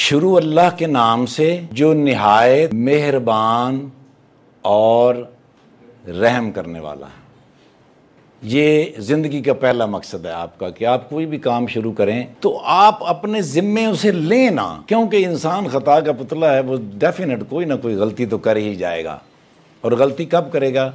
शुरू अल्लाह के नाम से जो नहायत मेहरबान और रहम करने वाला है ये ज़िंदगी का पहला मकसद है आपका कि आप कोई भी काम शुरू करें तो आप अपने ज़िम्मे उसे लेना क्योंकि इंसान ख़ता का पुतला है वो डेफिनेट कोई ना कोई गलती तो कर ही जाएगा और गलती कब करेगा